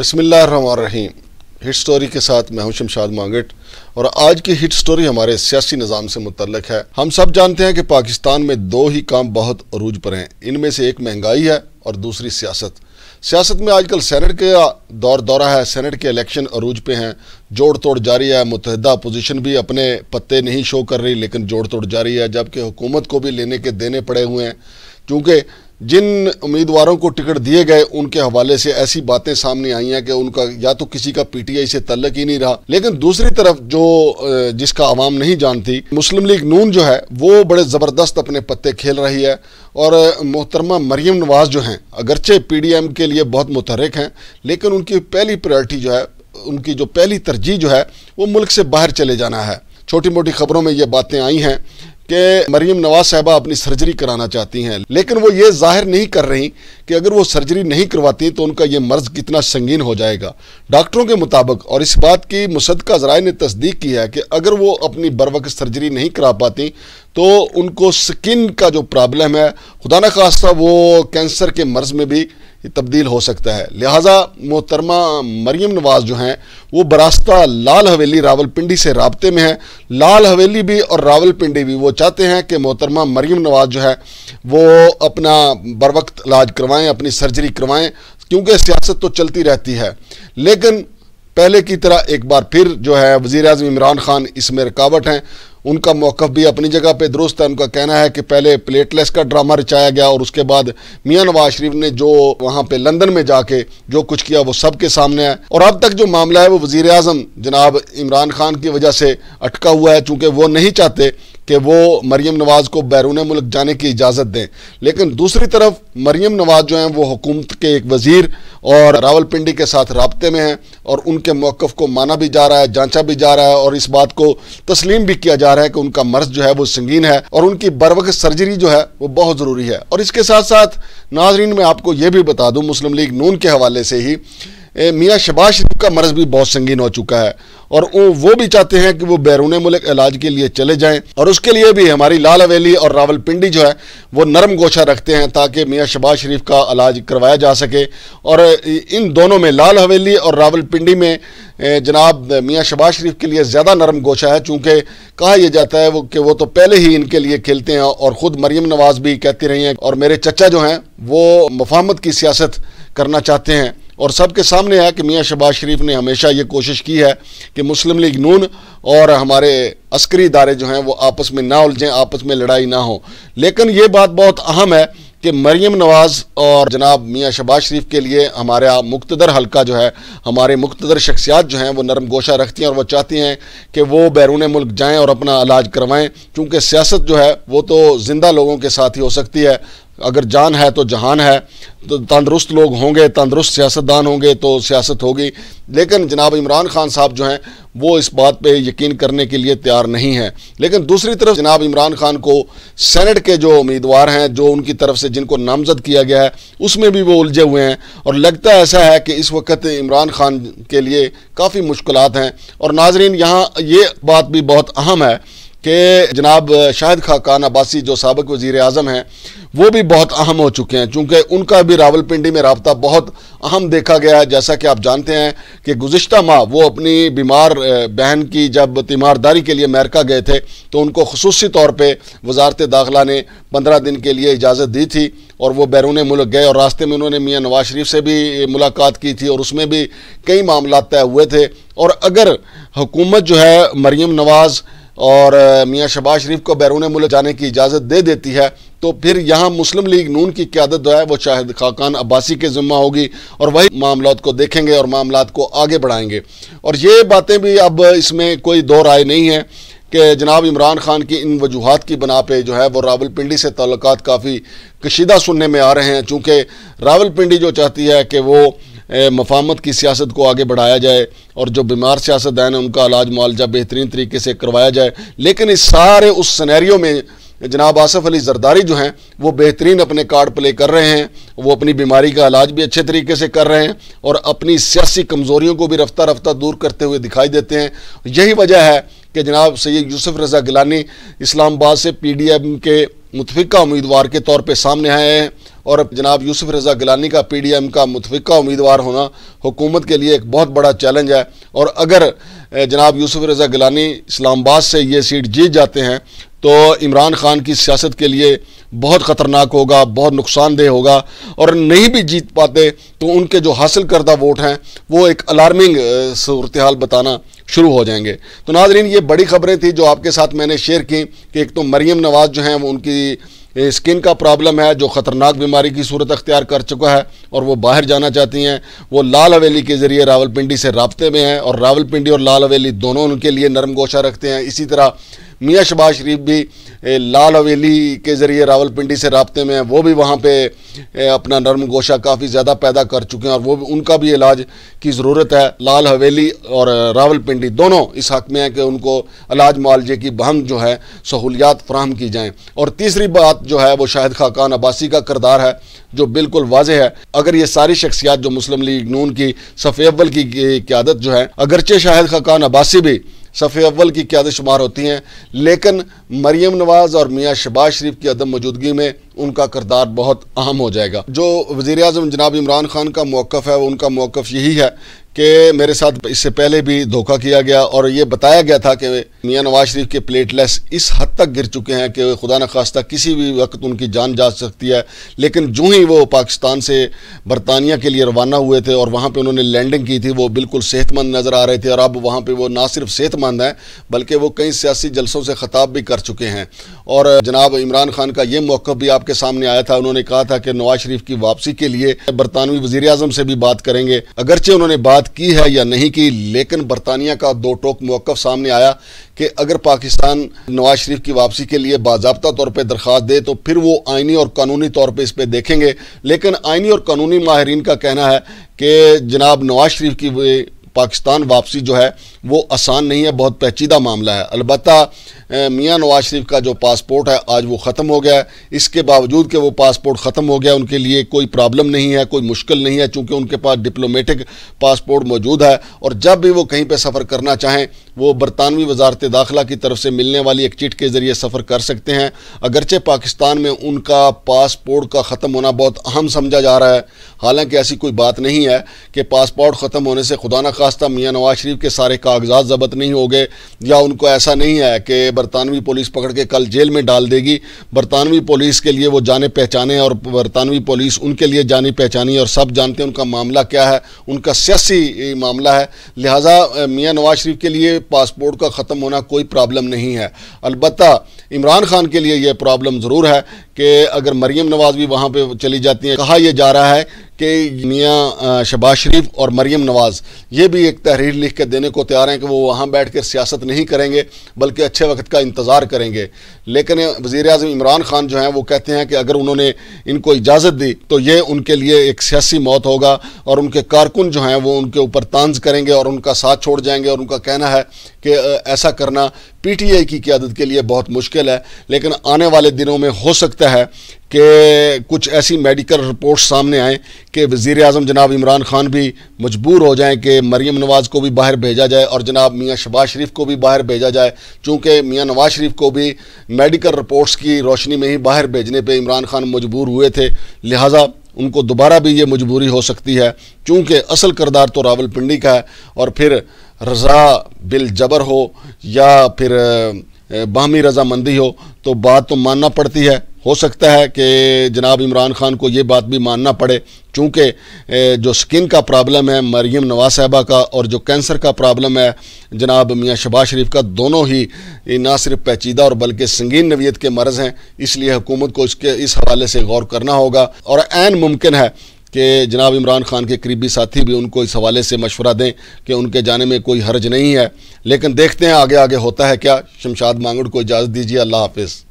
रही hit story के साथ मैं हूं शमशाद मांगट और आज की हिट स्टोरी हमारे सियासी निज़ाम से मुतलक है हम सब जानते हैं कि पाकिस्तान में दो ही काम बहुत अरूज पर हैं इनमें से एक महंगाई है और दूसरी सियासत सियासत में आजकल सेनेट का दौर दौरा है सेनेट के इलेक्शन अरूज पे हैं जोड़ तोड़ जारी है मुतहदा अपोजिशन भी अपने पत्ते नहीं शो कर रही लेकिन जोड़ तोड़ जारी है जबकि हुकूमत को भी लेने के देने पड़े हुए हैं चूँकि जिन उम्मीदवारों को टिकट दिए गए उनके हवाले से ऐसी बातें सामने आई हैं कि उनका या तो किसी का पीटीआई से तल्लक ही नहीं रहा लेकिन दूसरी तरफ जो जिसका आवाम नहीं जानती मुस्लिम लीग नून जो है वो बड़े ज़बरदस्त अपने पत्ते खेल रही है और मोहतरमा मरीम नवाज जो हैं अगरचे एम के लिए बहुत मुतहरक हैं लेकिन उनकी पहली प्रायोरिटी जो है उनकी जो पहली तरजीह जो है वो मुल्क से बाहर चले जाना है छोटी मोटी खबरों में ये बातें आई हैं कि मरीम नवाज साहबा अपनी सर्जरी कराना चाहती हैं लेकिन वो ये जाहिर नहीं कर रही कि अगर वो सर्जरी नहीं करवाती तो उनका ये मर्ज कितना संगीन हो जाएगा डॉक्टरों के मुताबिक और इस बात की मुसदका जराए ने तस्दीक की है कि अगर वो अपनी बरवक सर्जरी नहीं करा पाती तो उनको स्किन का जो प्रॉब्लम है खुदा न खास्ता वो कैंसर के मर्ज में भी तब्दील हो सकता है लिहाजा मोहतरमा मरियम नवाज़ जो हैं वो बरास्ता लाल हवेली रावलपिंडी से रबते में है लाल हवेली भी और रावलपिंडी भी वो चाहते हैं कि मोहतरमा मरियम नवाज़ जो है वो अपना बर वक्त इलाज करवाएँ अपनी सर्जरी करवाएँ क्योंकि सियासत तो चलती रहती है लेकिन पहले की तरह एक बार फिर जो है वज़ी अजम इमरान ख़ान इसमें रुकावट हैं उनका मौक़ भी अपनी जगह पे दुरुस्त है उनका कहना है कि पहले प्लेटलेस का ड्रामा रचाया गया और उसके बाद मियाँ नवाज शरीफ ने जो वहाँ पे लंदन में जाके जो कुछ किया वो सब के सामने है और अब तक जो मामला है वो वज़ी अजम जनाब इमरान खान की वजह से अटका हुआ है चूँकि वो नहीं चाहते कि वो मरीम नवाज़ को बैरून मुल्क जाने की इजाज़त दें लेकिन दूसरी तरफ मरीम नवाज़ जो हैं वो हुकूमत के एक वज़ीर और रावलपिंडी के साथ रबते में हैं और उनके मौक़ को माना भी जा रहा है जांचा भी जा रहा है और इस बात को तस्लीम भी किया जा रहा है कि उनका मर्ज जो है वो संगीन है और उनकी बरवक सर्जरी जो है वो बहुत ज़रूरी है और इसके साथ साथ नाजरीन में आपको ये भी बता दूँ मुस्लिम लीग नून के हवाले से ही मियाँ शबाज शरीफ का मर्ज़ भी बहुत संगीन हो चुका है और वो भी चाहते हैं कि वो बैरून मुल्क इलाज के लिए चले जाएं और उसके लिए भी हमारी लाल हवेली और रावलपिंडी जो है वो नरम गोशा रखते हैं ताकि मियाँ शबाज शरीफ का इलाज करवाया जा सके और इन दोनों में लाल हवेली और रावलपिंडी में जनाब मियाँ शबाज शरीफ के लिए ज़्यादा नरम गोशा है चूँकि कहा यह जाता है वो कि वो तो पहले ही इनके लिए खेलते हैं और ख़ुद मरीम नवाज़ भी कहती रही हैं और मेरे चचा जो हैं वो मफामत की सियासत करना चाहते हैं और सबके सामने है कि मियाँ शबाज शरीफ ने हमेशा ये कोशिश की है कि मुस्लिम लीग नून और हमारे अस्करी इदारे जो हैं वो आपस में ना उलझें आपस में लड़ाई ना हो लेकिन ये बात बहुत अहम है कि मरीम नवाज़ और जनाब मियाँ शबाज शरीफ के लिए हमारा मुख्तर हलका जो है हमारे मुख्तर शख्सियात जो हैं वो नरम गोशा रखती हैं और वो चाहती हैं कि वो बैरून मुल्क जाएँ और अपना इलाज करवाएँ चूँकि सियासत जो है वो तो ज़िंदा लोगों के साथ ही हो सकती है अगर जान है तो जहान है तो तंदरुस्त लोग होंगे तंदरुस्त सियासतदान होंगे तो सियासत होगी लेकिन जनाब इमरान खान साहब जो हैं वो इस बात पे यकीन करने के लिए तैयार नहीं है लेकिन दूसरी तरफ जनाब इमरान खान को सेनेट के जो उम्मीदवार हैं जो उनकी तरफ से जिनको नामजद किया गया है उसमें भी वो उलझे हुए हैं और लगता ऐसा है कि इस वक्त इमरान खान के लिए काफ़ी मुश्किल हैं और नाजरीन यहाँ ये बात भी बहुत अहम है कि जनाब शाहिद खाकान अब्बासी जो सबक वज़ी अजम हैं वो भी बहुत अहम हो चुके हैं चूँकि उनका भी रावलपिंडी में रबता बहुत अहम देखा गया है जैसा कि आप जानते हैं कि गुज्त माह वो अपनी बीमार बहन की जब तीमारदारी के लिए अमेरिका गए थे तो उनको खसूस तौर पर वजारत दाखिला ने पंद्रह दिन के लिए इजाज़त दी थी और वह बैरून मुल्क गए और रास्ते में उन्होंने मियाँ नवाज शरीफ से भी मुलाकात की थी और उसमें भी कई मामला तय हुए थे और अगर हुकूमत जो है मरीम नवाज़ और मियाँ शबाज शरीफ को बैरून मुल्क जाने की इजाज़त दे देती है तो फिर यहाँ मुस्लिम लीग नून की क्यादत जो है वो शाहिद खाकान अब्बासी के ज़िम्मा होगी और वही मामला को देखेंगे और मामला को आगे बढ़ाएंगे और ये बातें भी अब इसमें कोई दो राय नहीं है कि जनाब इमरान खान की इन वजूहत की बना पर जो है वो रावलपिंडी से तल्लक काफ़ी कशीदा सुनने में आ रहे हैं चूँकि रावलपिंडी जो चाहती है कि वो मफामत की सियासत को आगे बढ़ाया जाए और जो बीमार सियासतदान हैं उनका इलाज मुआलजा बेहतरीन तरीके से करवाया जाए लेकिन इस सारे उस सनेरियो में जनाब आसफ़ अली जरदारी जो हैं वो बेहतरीन अपने कार्ड प्ले कर रहे हैं वो अपनी बीमारी का इलाज भी अच्छे तरीके से कर रहे हैं और अपनी सियासी कमज़ोरियों को भी रफ्तार रफ्तार दूर करते हुए दिखाई देते हैं यही वजह है कि जनाब सैद यूसुफ रज़ा गिलानी इस्लामाबाद से पी डी एम के मुतफिका उम्मीदवार के तौर पर सामने आए हैं और जनाब यूसुफ रज़ा गिलानी का पी डी एम का मुतफिका उम्मीदवार होना हुकूमत के लिए एक बहुत बड़ा चैलेंज है और अगर जनाब यूसुफ रज़ा गिलानी इस्लामाबाद से ये सीट जीत जाते हैं तो इमरान खान की सियासत के लिए बहुत ख़तरनाक होगा बहुत नुकसानदेह होगा और नहीं भी जीत पाते तो उनके जो हासिल करदा वोट हैं वो एक अलार्मिंग सूरत हाल बताना शुरू हो जाएंगे तो नाजरीन ये बड़ी खबरें थी जो आपके साथ मैंने शेयर की कि एक तो मरीम नवाज़ जो हैं वो उनकी स्किन का प्रॉब्लम है जो ख़तरनाक बीमारी की सूरत अख्तियार कर चुका है और वो बाहर जाना चाहती हैं वो लाल हवेली के ज़रिए रावलपिंडी से रबते में हैं और रावलपिंडी और लाल हवेली दोनों उनके लिए नरम गोशा रखते हैं इसी तरह मियाँ शबाज शरीफ भी लाल हवेली के ज़रिए रावलपिंडी से रबते में वो भी वहाँ पे अपना नरम गोशा काफ़ी ज़्यादा पैदा कर चुके हैं और वो उनका भी इलाज की ज़रूरत है लाल हवेली और रावलपिंडी दोनों इस हक़ में है कि उनको इलाज मुआलजे की बहम जो है सहूलियात फ्राहम की जाएँ और तीसरी बात जो है वो शाहिद खाकान अब्बासी का करदार है जो बिल्कुल वाज है अगर ये सारी शख्सियात जो मुस्लिम लीग नून की सफ़े की क्यादत जो है अगरचे शाहिद खाकान अब्बासी भी सफ़े अव्वल की क्यादत शुमार होती हैं लेकिन मरीम नवाज़ और मियाँ शबाज शरीफ की अदम मौजूदगी में उनका करदार बहुत अहम हो जाएगा जो वज़ी अजम जनाब इमरान खान का मौक़ है वो उनका मौक़ यही है कि मेरे साथ इससे पहले भी धोखा किया गया और ये बताया गया था कि मियाँ नवाज शरीफ के प्लेटलेस इस हद तक गिर चुके हैं कि खुदा न खास्ता किसी भी वक्त उनकी जान जा सकती है लेकिन जो ही वो पाकिस्तान से बरतानिया के लिए रवाना हुए थे और वहाँ पे उन्होंने लैंडिंग की थी वो बिल्कुल सेहतमंद नज़र आ रहे थे और अब वहाँ पर वो ना सिर्फ सेहतमंद हैं बल्कि वो कई सियासी जलसों से ख़ताब भी कर चुके हैं और जनाब इमरान खान का ये मौक़ भी आपके सामने आया था उन्होंने कहा था कि नवाज शरीफ की वापसी के लिए बरतानवी वज़ी अजम से भी बात करेंगे अगरचे उन्होंने बात बात की है या नहीं की लेकिन बरतानिया का दो टोक मौक़ सामने आया कि अगर पाकिस्तान नवाज शरीफ की वापसी के लिए बाबा तौर पर दरख्वास्त दे तो फिर वो आइनी और कानूनी तौर पर इस पर देखेंगे लेकिन आइनी और कानूनी माहरीन का कहना है कि जनाब नवाज शरीफ की पाकिस्तान वापसी जो है वो आसान नहीं है बहुत पेचीदा मामला है अलबत् मियाँ नवाज शरीफ का जो पासपोर्ट है आज वो ख़त्म हो गया है इसके बावजूद कि वो पासपोर्ट ख़त्म हो गया उनके लिए कोई प्रॉब्लम नहीं है कोई मुश्किल नहीं है चूँकि उनके पास डिप्लोमेटिक पासपोर्ट मौजूद है और जब भी वो कहीं पर सफ़र करना चाहें वो बरतानवी वजारत दाखिला की तरफ से मिलने वाली एक चिट के ज़रिए सफ़र कर सकते हैं अगरचे पाकिस्तान में उनका पासपोर्ट का ख़त्म होना बहुत अहम समझा जा रहा है हालांकि ऐसी कोई बात नहीं है कि पासपोर्ट ख़त्म होने से खुदा न खास्ता मियाँ नवाज शरीफ के सारे कागजात जबत नहीं हो गए या उनको ऐसा नहीं है कि बरतानवी पुलिस पकड़ के कल जेल में डाल देगी बरतानवी पुलिस के लिए वो जाने पहचाने और बरतानवी पुलिस उनके लिए जानी पहचानी और सब जानते हैं उनका मामला क्या है उनका सियासी मामला है लिहाजा मियाँ नवाज शरीफ के लिए पासपोर्ट का ख़त्म होना कोई प्रॉब्लम नहीं है अलबत् इमरान खान के लिए यह प्रॉब्लम ज़रूर है कि अगर मरीम नवाज़ भी वहाँ पर चली जाती हैं कहा यह जा रहा है कि मियाँ शबाज शरीफ और मरीम नवाज़ ये भी एक तहरीर लिख कर देने को तैयार हैं कि वो वहाँ बैठ कर सियासत नहीं करेंगे बल्कि अच्छे वक्त का इंतज़ार करेंगे लेकिन वज़ी अजम इमरान खान जो हैं वो कहते हैं कि अगर उन्होंने इनको इजाज़त दी तो ये उनके लिए एक सियासी मौत होगा और उनके कारकुन जो हैं वो उनके ऊपर तंज करेंगे और उनका साथ छोड़ जाएंगे और उनका कहना है कि ऐसा करना पीटीआई की क्यादत के लिए बहुत मुश्किल है लेकिन आने वाले दिनों में हो सकता है कि कुछ ऐसी मेडिकल रिपोर्ट्स सामने आएँ कि वज़ी अजम जनाब इमरान खान भी मजबूर हो जाएँ कि मरीम नवाज़ को भी बाहर भेजा जाए और जनाब मियाँ शबाज शरीफ को भी बाहर भेजा जाए चूँकि मियाँ नवाज शरीफ को भी मेडिकल रिपोर्ट्स की रोशनी में ही बाहर भेजने पर इमरान खान मजबूर हुए थे लिहाजा उनको दोबारा भी ये मजबूरी हो सकती है क्योंकि असल करदार तो रावलपिंडी का है और फिर रज़ा बिल जबर हो या फिर बाहमी रजामंदी हो तो बात तो मानना पड़ती है हो सकता है कि जनाब इमरान खान को ये बात भी मानना पड़े चूँकि जो स्किन का प्रॉब्लम है मरीम नवाज साहबा का और जो कैंसर का प्रॉब्लम है जनाब मियाँ शबाज शरीफ का दोनों ही ना सिर्फ पेचीदा और बल्कि संगीन नवीत के मर्ज़ हैं इसलिए हुकूमत को इसके इस हवाले से गौर करना होगा और मुमकिन है कि जनाब इमरान खान के करीबी साथी भी उनको इस हवाले से मशवरा दें कि उनके जाने में कोई हर्ज नहीं है लेकिन देखते हैं आगे आगे होता है क्या शमशाद मांगड़ को इजाज़त दीजिए अल्लाह हाफिज़